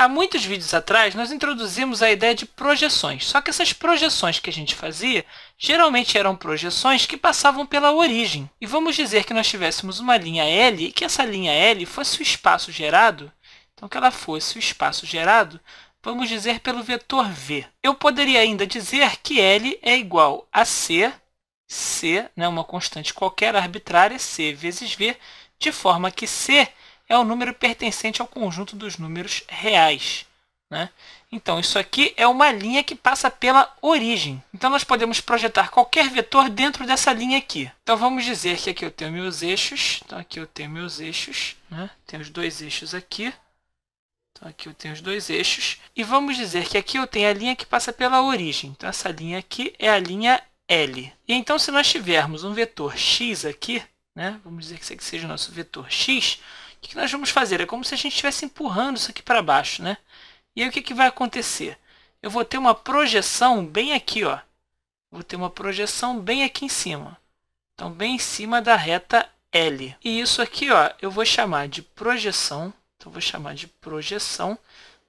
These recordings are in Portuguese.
Há muitos vídeos atrás, nós introduzimos a ideia de projeções, só que essas projeções que a gente fazia geralmente eram projeções que passavam pela origem. E vamos dizer que nós tivéssemos uma linha L e que essa linha L fosse o espaço gerado, então que ela fosse o espaço gerado, vamos dizer pelo vetor V. Eu poderia ainda dizer que L é igual a C, C, né, uma constante qualquer arbitrária, C vezes V, de forma que C é o número pertencente ao conjunto dos números reais. Né? Então, isso aqui é uma linha que passa pela origem. Então, nós podemos projetar qualquer vetor dentro dessa linha aqui. Então, vamos dizer que aqui eu tenho meus eixos. Então, aqui eu tenho meus eixos. Né? Tenho os dois eixos aqui. Então, aqui eu tenho os dois eixos. E vamos dizer que aqui eu tenho a linha que passa pela origem. Então, essa linha aqui é a linha L. E então, se nós tivermos um vetor x aqui, né? vamos dizer que esse aqui seja o nosso vetor x, o que nós vamos fazer? É como se a gente estivesse empurrando isso aqui para baixo, né? E aí o que, que vai acontecer? Eu vou ter uma projeção bem aqui, ó. Vou ter uma projeção bem aqui em cima. Então, bem em cima da reta L. E isso aqui, ó, eu vou chamar de projeção. Então, vou chamar de projeção,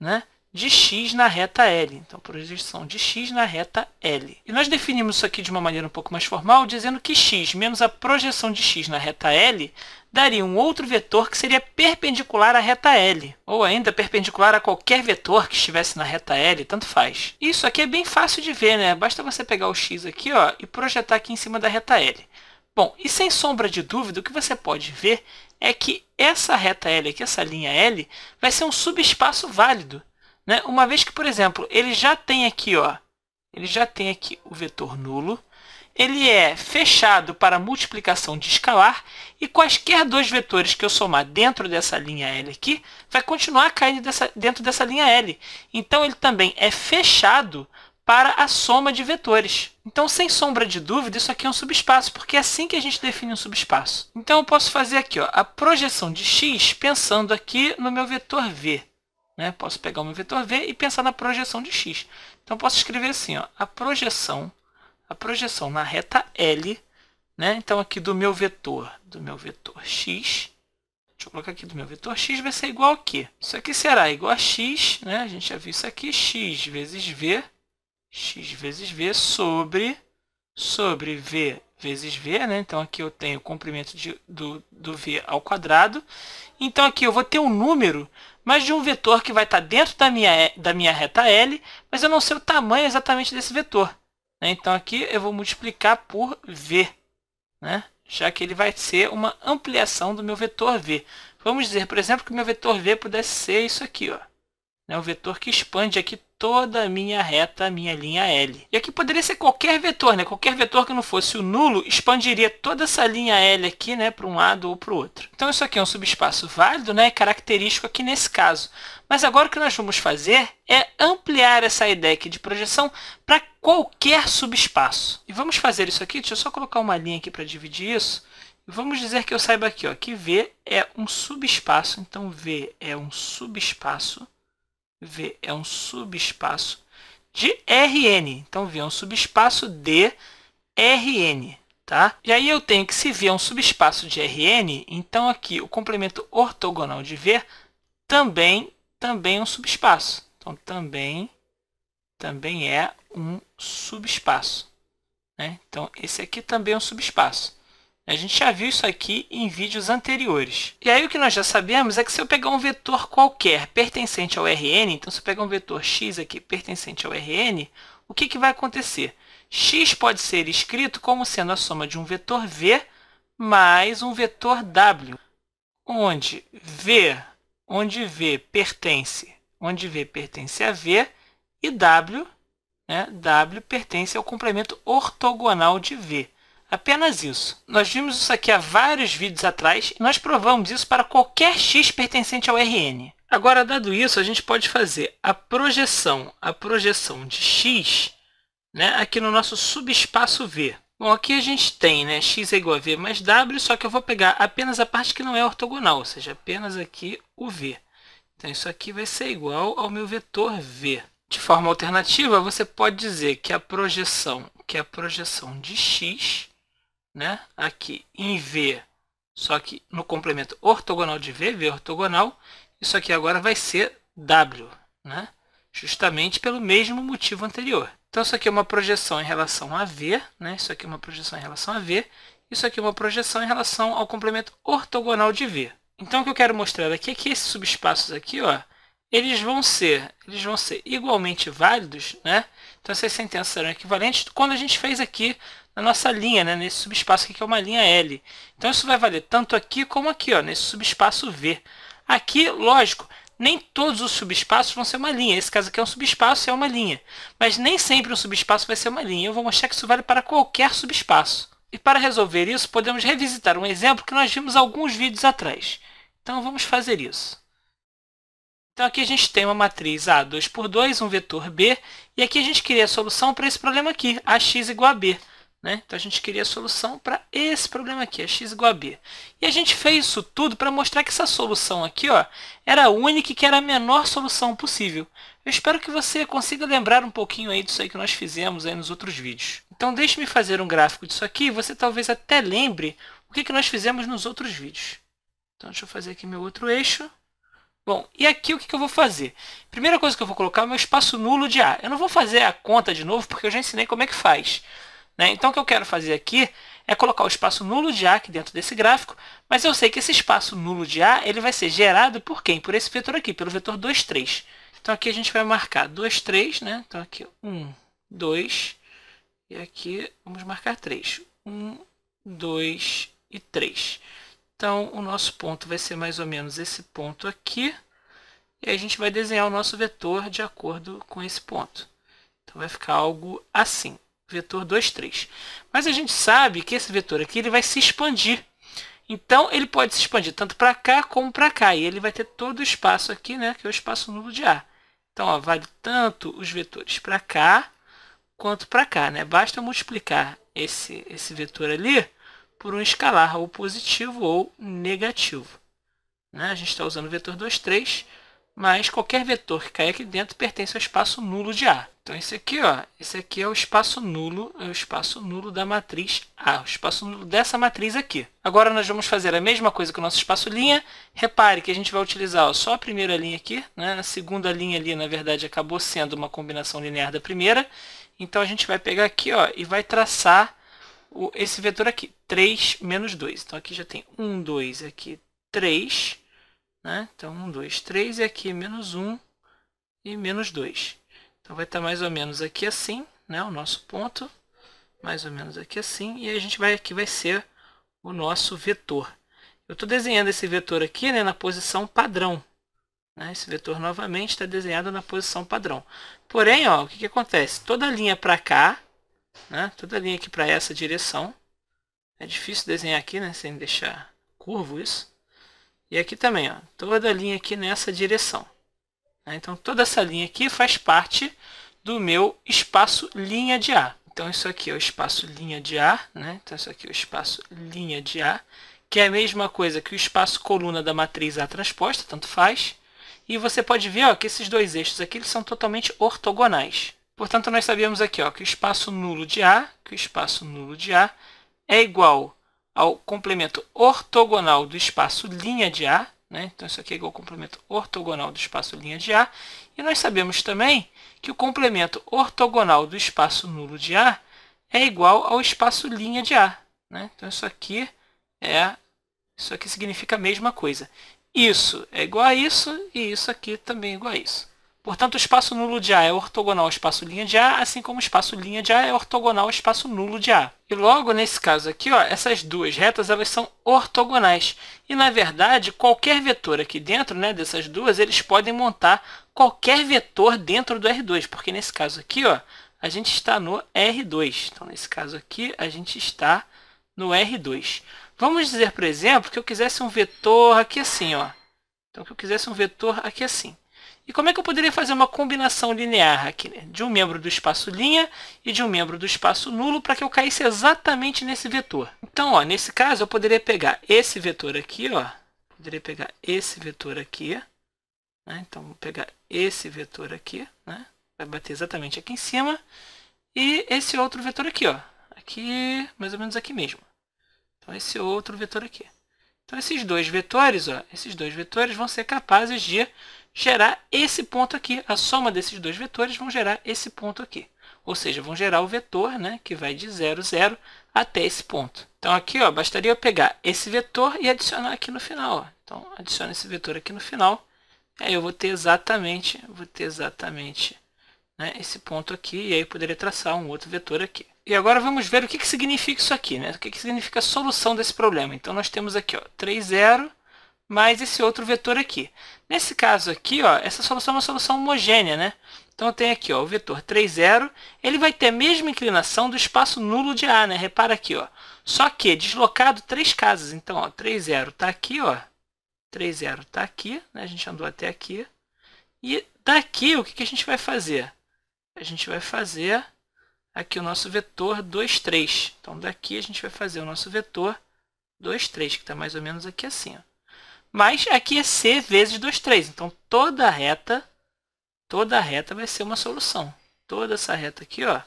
né? de x na reta L. Então, projeção de x na reta L. E nós definimos isso aqui de uma maneira um pouco mais formal, dizendo que x menos a projeção de x na reta L daria um outro vetor que seria perpendicular à reta L, ou ainda perpendicular a qualquer vetor que estivesse na reta L, tanto faz. Isso aqui é bem fácil de ver, né? Basta você pegar o x aqui ó, e projetar aqui em cima da reta L. Bom, e sem sombra de dúvida, o que você pode ver é que essa reta L aqui, essa linha L, vai ser um subespaço válido. Né? Uma vez que, por exemplo, ele já tem aqui, ó, ele já tem aqui o vetor nulo, ele é fechado para multiplicação de escalar e quaisquer dois vetores que eu somar dentro dessa linha L aqui, vai continuar caindo dessa, dentro dessa linha L. Então, ele também é fechado para a soma de vetores. Então, sem sombra de dúvida, isso aqui é um subespaço, porque é assim que a gente define um subespaço. Então, eu posso fazer aqui ó, a projeção de x pensando aqui no meu vetor v. Né? Posso pegar o meu vetor v e pensar na projeção de x. Então, posso escrever assim, ó, a projeção a projeção na reta L, né? Então aqui do meu vetor, do meu vetor x, deixa eu colocar aqui do meu vetor x vai ser igual a quê? Isso aqui será igual a x, né? A gente já viu isso aqui, x vezes v, x vezes v sobre sobre v vezes v, né? Então aqui eu tenho o comprimento de, do, do v ao quadrado. Então aqui eu vou ter um número, mas de um vetor que vai estar dentro da minha, da minha reta L, mas eu não sei o tamanho exatamente desse vetor. Né? Então aqui eu vou multiplicar por V, né? já que ele vai ser uma ampliação do meu vetor V. Vamos dizer, por exemplo, que o meu vetor V pudesse ser isso aqui. Ó é um vetor que expande aqui toda a minha reta, a minha linha L. E aqui poderia ser qualquer vetor, né? Qualquer vetor que não fosse o nulo expandiria toda essa linha L aqui, né, para um lado ou para o outro. Então isso aqui é um subespaço válido, né, característico aqui nesse caso. Mas agora o que nós vamos fazer é ampliar essa ideia aqui de projeção para qualquer subespaço. E vamos fazer isso aqui, deixa eu só colocar uma linha aqui para dividir isso. E vamos dizer que eu saiba aqui, ó, que V é um subespaço, então V é um subespaço V é um subespaço de Rn. Então, V é um subespaço de Rn. Tá? E aí eu tenho que se V é um subespaço de Rn, então aqui o complemento ortogonal de V também, também é um subespaço. Então, também, também é um subespaço. Né? Então, esse aqui também é um subespaço. A gente já viu isso aqui em vídeos anteriores. E aí o que nós já sabemos é que se eu pegar um vetor qualquer pertencente ao Rn, então se eu pegar um vetor x aqui pertencente ao Rn, o que, que vai acontecer? x pode ser escrito como sendo a soma de um vetor v mais um vetor w, onde v, onde v pertence, onde v pertence a v e w, né, w pertence ao complemento ortogonal de v. Apenas isso. Nós vimos isso aqui há vários vídeos atrás e nós provamos isso para qualquer x pertencente ao Rn. Agora, dado isso, a gente pode fazer a projeção, a projeção de x né, aqui no nosso subespaço V. Bom, aqui a gente tem né, x é igual a v mais w, só que eu vou pegar apenas a parte que não é ortogonal, ou seja, apenas aqui o v. Então, isso aqui vai ser igual ao meu vetor v. De forma alternativa, você pode dizer que a projeção, que a projeção de x né? aqui em V, só que no complemento ortogonal de V, V ortogonal, isso aqui agora vai ser W, né? justamente pelo mesmo motivo anterior. Então, isso aqui é uma projeção em relação a V, né? isso aqui é uma projeção em relação a V, isso aqui é uma projeção em relação ao complemento ortogonal de V. Então, o que eu quero mostrar aqui é que esses subespaços aqui ó, eles vão ser, eles vão ser igualmente válidos, né? Então essas sentenças serão equivalentes quando a gente fez aqui na nossa linha, né? nesse subespaço aqui que é uma linha L. Então isso vai valer tanto aqui como aqui, ó, nesse subespaço V. Aqui, lógico, nem todos os subespaços vão ser uma linha. Esse caso aqui é um subespaço, e é uma linha. Mas nem sempre um subespaço vai ser uma linha. Eu vou mostrar que isso vale para qualquer subespaço. E para resolver isso, podemos revisitar um exemplo que nós vimos alguns vídeos atrás. Então vamos fazer isso. Então aqui a gente tem uma matriz A, 2 por 2, um vetor B, e aqui a gente queria a solução para esse problema aqui, AX igual a B. Né? Então a gente queria a solução para esse problema aqui, AX igual a B. E a gente fez isso tudo para mostrar que essa solução aqui ó, era a única e que era a menor solução possível. Eu espero que você consiga lembrar um pouquinho aí disso aí que nós fizemos aí nos outros vídeos. Então deixe-me fazer um gráfico disso aqui, você talvez até lembre o que, que nós fizemos nos outros vídeos. Então deixa eu fazer aqui meu outro eixo. Bom, e aqui o que, eu vou fazer? Primeira coisa que eu vou colocar é o meu espaço nulo de A. Eu não vou fazer a conta de novo, porque eu já ensinei como é que faz. Né? Então, o que eu quero fazer aqui é colocar o espaço nulo de A aqui dentro desse gráfico, mas eu sei que esse espaço nulo de A ele vai ser gerado por quem? Por esse vetor aqui, pelo vetor 2, 3. Então, aqui a gente vai marcar 2, 3, né? Então, aqui 1, 2, e aqui vamos marcar 3. 1, 2 e 3. Então, o nosso ponto vai ser mais ou menos esse ponto aqui. E a gente vai desenhar o nosso vetor de acordo com esse ponto. Então, vai ficar algo assim. Vetor 2, 3. Mas a gente sabe que esse vetor aqui ele vai se expandir. Então, ele pode se expandir tanto para cá como para cá. E ele vai ter todo o espaço aqui, né, que é o espaço nulo de A. Então, ó, vale tanto os vetores para cá quanto para cá. Né? Basta multiplicar esse, esse vetor ali por um escalar ou positivo ou negativo. Né? A gente está usando o vetor 2, 3, mas qualquer vetor que caia aqui dentro pertence ao espaço nulo de A. Então, esse aqui, ó, esse aqui é o espaço nulo, é o espaço nulo da matriz A, o espaço nulo dessa matriz aqui. Agora, nós vamos fazer a mesma coisa com o nosso espaço linha. Repare que a gente vai utilizar ó, só a primeira linha aqui, né? a segunda linha ali, na verdade, acabou sendo uma combinação linear da primeira. Então, a gente vai pegar aqui ó, e vai traçar o, esse vetor aqui, 3 menos 2. Então, aqui já tem 1, 2, aqui 3. Né? Então, 1, 2, 3, e aqui menos 1 e menos 2. Então, vai estar tá mais ou menos aqui assim, né? o nosso ponto. Mais ou menos aqui assim. E a gente vai aqui vai ser o nosso vetor. Eu estou desenhando esse vetor aqui né, na posição padrão. Né? Esse vetor novamente está desenhado na posição padrão. Porém, ó, o que, que acontece? Toda linha para cá né? Toda linha aqui para essa direção. É difícil desenhar aqui, né? Sem deixar curvo isso. E aqui também, ó, toda linha aqui nessa direção. Né? Então, toda essa linha aqui faz parte do meu espaço linha de A. Então, isso aqui é o espaço linha de A, né? Então, isso aqui é o espaço linha de A, que é a mesma coisa que o espaço coluna da matriz A transposta, tanto faz. E você pode ver ó, que esses dois eixos aqui eles são totalmente ortogonais. Portanto, nós sabemos aqui ó, que o espaço nulo de A, que o espaço nulo de A é igual ao complemento ortogonal do espaço linha de A. Né? Então, isso aqui é igual ao complemento ortogonal do espaço linha de A. E nós sabemos também que o complemento ortogonal do espaço nulo de A é igual ao espaço linha de A. Né? Então, isso aqui, é, isso aqui significa a mesma coisa. Isso é igual a isso e isso aqui também é igual a isso. Portanto, o espaço nulo de A é ortogonal ao espaço linha de A, assim como o espaço linha de A é ortogonal ao espaço nulo de A. E logo, nesse caso aqui, ó, essas duas retas elas são ortogonais. E, na verdade, qualquer vetor aqui dentro né, dessas duas, eles podem montar qualquer vetor dentro do R2, porque nesse caso aqui, ó, a gente está no R2. Então, nesse caso aqui, a gente está no R2. Vamos dizer, por exemplo, que eu quisesse um vetor aqui assim. Ó. Então, que eu quisesse um vetor aqui assim. E como é que eu poderia fazer uma combinação linear aqui, né? de um membro do espaço linha e de um membro do espaço nulo para que eu caísse exatamente nesse vetor? Então, ó, nesse caso, eu poderia pegar esse vetor aqui, ó, poderia pegar esse vetor aqui, né? então vou pegar esse vetor aqui, né? vai bater exatamente aqui em cima, e esse outro vetor aqui, ó, aqui, mais ou menos aqui mesmo. Então, esse outro vetor aqui. Então, esses dois vetores, ó, esses dois vetores vão ser capazes de gerar esse ponto aqui. A soma desses dois vetores vão gerar esse ponto aqui. Ou seja, vão gerar o vetor né, que vai de 0, 0 até esse ponto. Então, aqui ó, bastaria eu pegar esse vetor e adicionar aqui no final. Ó. Então, adiciono esse vetor aqui no final. Aí eu vou ter exatamente, vou ter exatamente né, esse ponto aqui. E aí eu poderia traçar um outro vetor aqui. E agora vamos ver o que, que significa isso aqui. Né? O que, que significa a solução desse problema. Então, nós temos aqui ó, 3, 0 mais esse outro vetor aqui. Nesse caso aqui, ó, essa solução é uma solução homogênea, né? Então eu tenho aqui ó, o vetor 3, 0, ele vai ter a mesma inclinação do espaço nulo de A, né? Repara aqui, ó. Só que deslocado três casas. Então, ó, 3, 0 está aqui, ó. 3, 0 está aqui, né? A gente andou até aqui. E daqui, o que, que a gente vai fazer? A gente vai fazer aqui o nosso vetor 2, 3. Então, daqui a gente vai fazer o nosso vetor 2, 3, que está mais ou menos aqui assim, ó. Mas aqui é C vezes 2, 3. Então, toda reta, toda reta vai ser uma solução. Toda essa reta aqui, ó,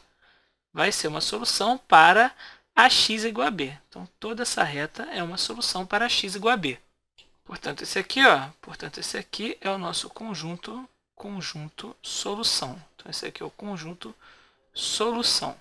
vai ser uma solução para ax igual a b. Então, toda essa reta é uma solução para x igual a b. Portanto, esse aqui, ó, portanto, esse aqui é o nosso conjunto, conjunto solução. Então, esse aqui é o conjunto solução,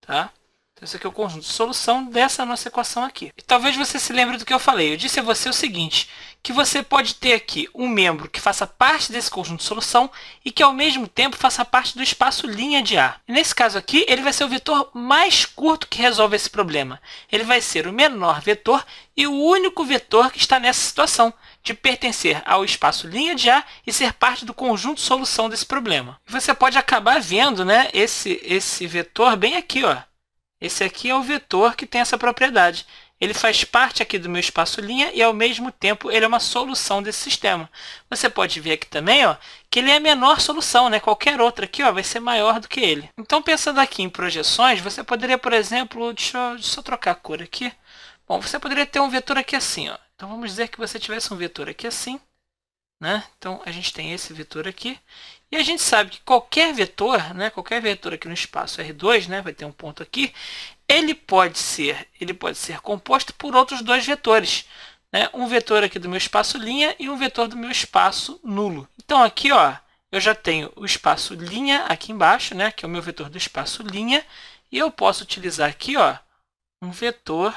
tá? Então isso aqui é o conjunto de solução dessa nossa equação aqui. E talvez você se lembre do que eu falei. Eu disse a você o seguinte, que você pode ter aqui um membro que faça parte desse conjunto de solução e que ao mesmo tempo faça parte do espaço linha de A. E nesse caso aqui, ele vai ser o vetor mais curto que resolve esse problema. Ele vai ser o menor vetor e o único vetor que está nessa situação de pertencer ao espaço linha de A e ser parte do conjunto de solução desse problema. você pode acabar vendo né, esse, esse vetor bem aqui, ó esse aqui é o vetor que tem essa propriedade. Ele faz parte aqui do meu espaço linha e, ao mesmo tempo, ele é uma solução desse sistema. Você pode ver aqui também ó, que ele é a menor solução. Né? Qualquer outra aqui ó, vai ser maior do que ele. Então, pensando aqui em projeções, você poderia, por exemplo... Deixa eu, trocar a cor aqui. Bom, você poderia ter um vetor aqui assim. Ó. Então, vamos dizer que você tivesse um vetor aqui assim. Né? Então, a gente tem esse vetor aqui. E a gente sabe que qualquer vetor, né, qualquer vetor aqui no espaço R2, né, vai ter um ponto aqui, ele pode ser, ele pode ser composto por outros dois vetores, né, um vetor aqui do meu espaço linha e um vetor do meu espaço nulo. Então aqui, ó, eu já tenho o espaço linha aqui embaixo, né, que é o meu vetor do espaço linha, e eu posso utilizar aqui, ó, um vetor,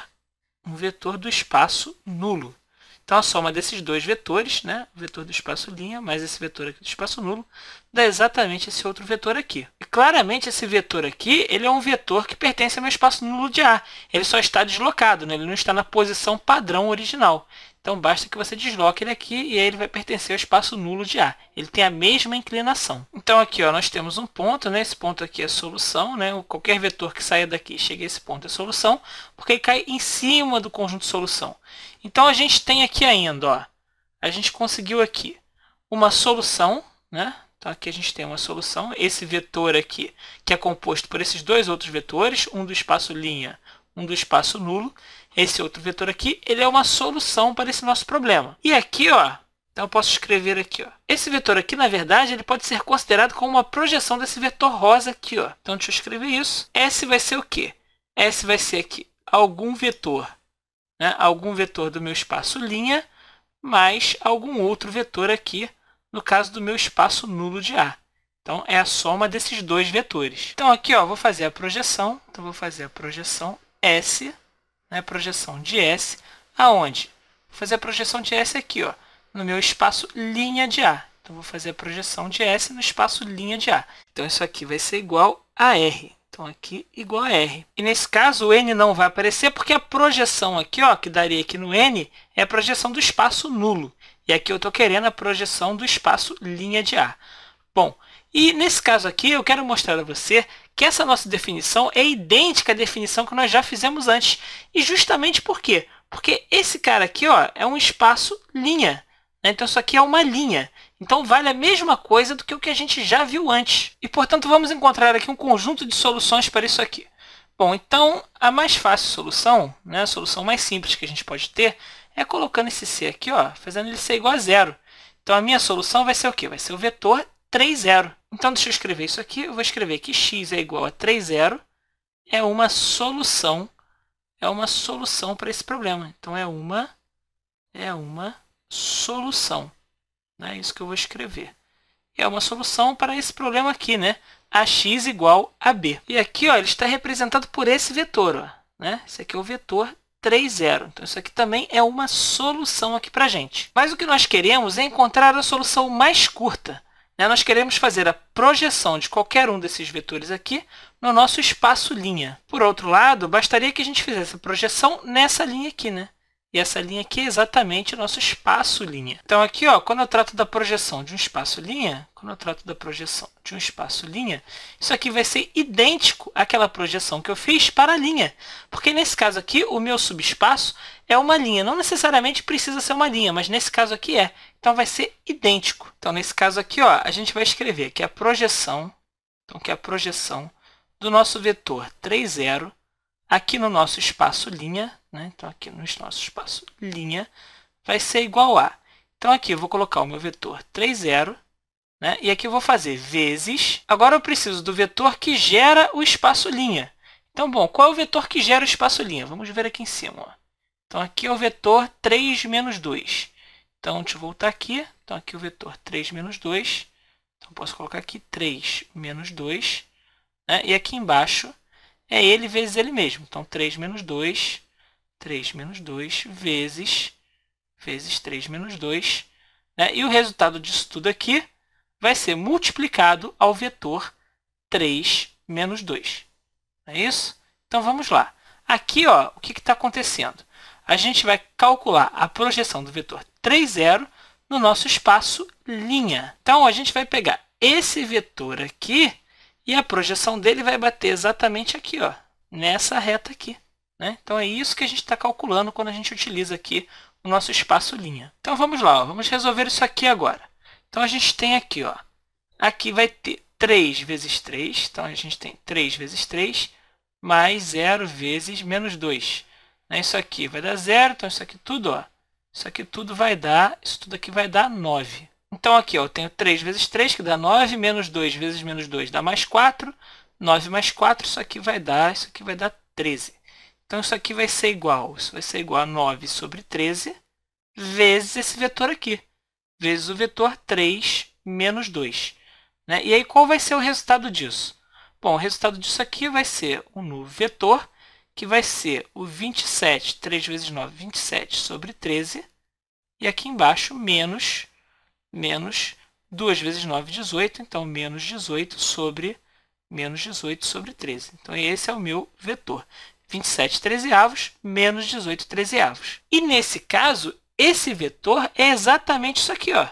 um vetor do espaço nulo. Então, a soma desses dois vetores, né, o vetor do espaço linha mais esse vetor aqui do espaço nulo, dá exatamente esse outro vetor aqui. E claramente esse vetor aqui, ele é um vetor que pertence ao meu espaço nulo de A. Ele só está deslocado, né? ele não está na posição padrão original. Então basta que você desloque ele aqui e aí ele vai pertencer ao espaço nulo de A. Ele tem a mesma inclinação. Então aqui ó, nós temos um ponto, né? esse ponto aqui é solução. Né? Qualquer vetor que saia daqui e chegue a esse ponto é solução, porque ele cai em cima do conjunto solução. Então a gente tem aqui ainda, ó, a gente conseguiu aqui uma solução, né? Então aqui a gente tem uma solução, esse vetor aqui, que é composto por esses dois outros vetores, um do espaço linha, um do espaço nulo, esse outro vetor aqui, ele é uma solução para esse nosso problema. E aqui, ó, então eu posso escrever aqui, ó. Esse vetor aqui, na verdade, ele pode ser considerado como uma projeção desse vetor rosa aqui, ó. Então deixa eu escrever isso. S vai ser o quê? S vai ser aqui algum vetor, né? Algum vetor do meu espaço linha mais algum outro vetor aqui, no caso do meu espaço nulo de A. Então é a soma desses dois vetores. Então aqui, ó, vou fazer a projeção. Então vou fazer a projeção S, né, projeção de S, aonde? Vou fazer a projeção de S aqui, ó, no meu espaço linha de A. Então, vou fazer a projeção de S no espaço linha de A. Então, isso aqui vai ser igual a R. Então, aqui igual a R. E, nesse caso, o N não vai aparecer porque a projeção aqui, ó, que daria aqui no N, é a projeção do espaço nulo. E aqui eu estou querendo a projeção do espaço linha de A. Bom, e nesse caso aqui eu quero mostrar a você que essa nossa definição é idêntica à definição que nós já fizemos antes. E justamente por quê? Porque esse cara aqui ó, é um espaço linha. Né? Então isso aqui é uma linha. Então vale a mesma coisa do que o que a gente já viu antes. E portanto vamos encontrar aqui um conjunto de soluções para isso aqui. Bom, então a mais fácil solução, né, a solução mais simples que a gente pode ter, é colocando esse c aqui, ó, fazendo ele ser igual a zero. Então a minha solução vai ser o quê? Vai ser o vetor 3,0. Então, deixa eu escrever isso aqui. Eu vou escrever que x é igual a 3,0 É uma solução. É uma solução para esse problema. Então, é uma, é uma solução. Né? É isso que eu vou escrever. É uma solução para esse problema aqui, né? ax igual a b. E aqui ó, ele está representado por esse vetor. Ó, né? Esse aqui é o vetor 3, 0. Então, isso aqui também é uma solução aqui para a gente. Mas o que nós queremos é encontrar a solução mais curta. Né? Nós queremos fazer a projeção de qualquer um desses vetores aqui no nosso espaço linha. Por outro lado, bastaria que a gente fizesse a projeção nessa linha aqui, né? E essa linha aqui é exatamente o nosso espaço-linha. Então aqui, ó, quando eu trato da projeção de um espaço-linha, quando eu trato da projeção de um espaço-linha, isso aqui vai ser idêntico àquela projeção que eu fiz para a linha. Porque nesse caso aqui, o meu subespaço é uma linha. Não necessariamente precisa ser uma linha, mas nesse caso aqui é. Então vai ser idêntico. Então nesse caso aqui, ó, a gente vai escrever que a projeção, então que a projeção do nosso vetor 3, aqui no nosso espaço-linha, né? Então aqui no nosso espaço linha vai ser igual a. Então aqui eu vou colocar o meu vetor 3, 0, né? E aqui eu vou fazer vezes. Agora eu preciso do vetor que gera o espaço linha. Então, bom, qual é o vetor que gera o espaço linha? Vamos ver aqui em cima. Ó. Então, aqui é o vetor 3 menos 2. Então, deixa eu voltar aqui. Então, aqui é o vetor 3 menos 2. Então, posso colocar aqui 3 menos 2. Né? E aqui embaixo é ele vezes ele mesmo. Então, 3 menos 2 3 menos 2 vezes, vezes 3 menos 2. Né? E o resultado disso tudo aqui vai ser multiplicado ao vetor 3 menos 2. Não é isso? Então, vamos lá. Aqui, ó, o que está acontecendo? A gente vai calcular a projeção do vetor 3, 0 no nosso espaço linha. Então, a gente vai pegar esse vetor aqui e a projeção dele vai bater exatamente aqui, ó, nessa reta aqui. Né? Então é isso que a gente está calculando quando a gente utiliza aqui o nosso espaço linha. Então vamos lá, ó, vamos resolver isso aqui agora. Então a gente tem aqui, ó, aqui vai ter 3 vezes 3, então a gente tem 3 vezes 3, mais 0 vezes menos 2. Né? Isso aqui vai dar 0, então isso aqui tudo, ó, isso aqui tudo vai dar, isso tudo aqui vai dar 9. Então aqui ó, eu tenho 3 vezes 3, que dá 9, menos 2 vezes menos 2 dá mais 4, 9 mais 4, isso aqui vai dar, isso aqui vai dar 13. Então isso aqui vai ser igual, isso vai ser igual a 9 sobre 13 vezes esse vetor aqui, vezes o vetor 3 menos 2. Né? E aí qual vai ser o resultado disso? Bom, o resultado disso aqui vai ser um novo vetor, que vai ser o 27, 3 vezes 9, 27 sobre 13, e aqui embaixo menos, menos 2 vezes 9, 18, então menos 18 sobre menos 18 sobre 13. Então, esse é o meu vetor. 27 trezeavos menos 18 trezeavos. E nesse caso, esse vetor é exatamente isso aqui. Ó,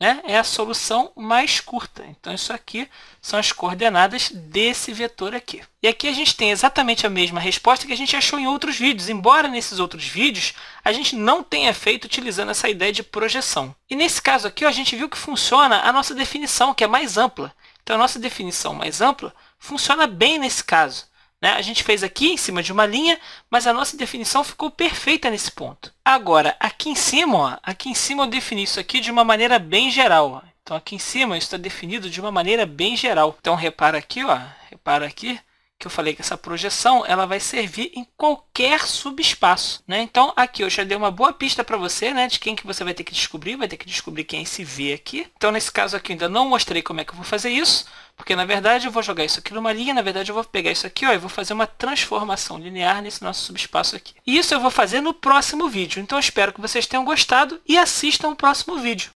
né? É a solução mais curta. Então, isso aqui são as coordenadas desse vetor aqui. E aqui a gente tem exatamente a mesma resposta que a gente achou em outros vídeos, embora nesses outros vídeos a gente não tenha feito utilizando essa ideia de projeção. E nesse caso aqui, ó, a gente viu que funciona a nossa definição, que é mais ampla. Então, a nossa definição mais ampla funciona bem nesse caso. Né? A gente fez aqui em cima de uma linha, mas a nossa definição ficou perfeita nesse ponto. Agora, aqui em cima, ó, aqui em cima eu defini isso aqui de uma maneira bem geral. Ó. Então aqui em cima está definido de uma maneira bem geral. Então repara aqui, ó, repara aqui, que eu falei que essa projeção ela vai servir em qualquer subespaço, né? Então aqui eu já dei uma boa pista para você, né, de quem que você vai ter que descobrir, vai ter que descobrir quem é esse V aqui. Então nesse caso aqui eu ainda não mostrei como é que eu vou fazer isso, porque na verdade eu vou jogar isso aqui numa linha, na verdade eu vou pegar isso aqui, ó, e vou fazer uma transformação linear nesse nosso subespaço aqui. E isso eu vou fazer no próximo vídeo. Então espero que vocês tenham gostado e assistam o próximo vídeo.